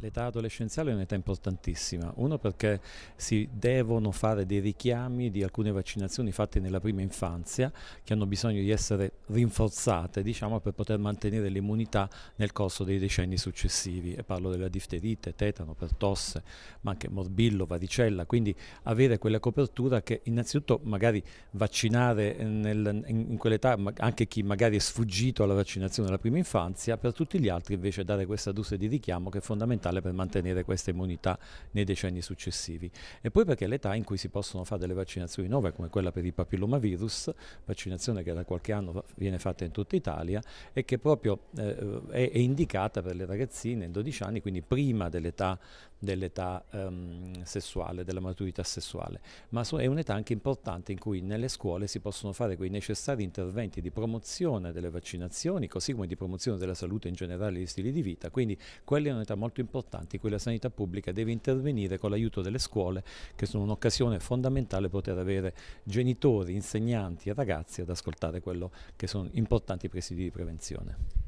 L'età adolescenziale è un'età importantissima, uno perché si devono fare dei richiami di alcune vaccinazioni fatte nella prima infanzia che hanno bisogno di essere rinforzate diciamo, per poter mantenere l'immunità nel corso dei decenni successivi e parlo della difterite, tetano, pertosse, ma anche morbillo, varicella, quindi avere quella copertura che innanzitutto magari vaccinare nel, in quell'età anche chi magari è sfuggito alla vaccinazione nella prima infanzia, per tutti gli altri invece dare questa dose di richiamo che è fondamentale fondamentale per mantenere questa immunità nei decenni successivi. E poi perché l'età in cui si possono fare delle vaccinazioni nuove, come quella per il papillomavirus, vaccinazione che da qualche anno viene fatta in tutta Italia e che proprio eh, è, è, indicata per le ragazzine in 12 anni, quindi prima dell'età dell ehm, sessuale, della maturità sessuale. Ma so, è un'età anche importante in cui nelle scuole si possono fare quei necessari interventi di promozione delle vaccinazioni, così come di promozione della salute in generale e di stili di vita. Quindi quella è un'età molto importante importanti cui la sanità pubblica deve intervenire con l'aiuto delle scuole che sono un'occasione fondamentale poter avere genitori, insegnanti e ragazzi ad ascoltare quello che sono importanti presidi di prevenzione.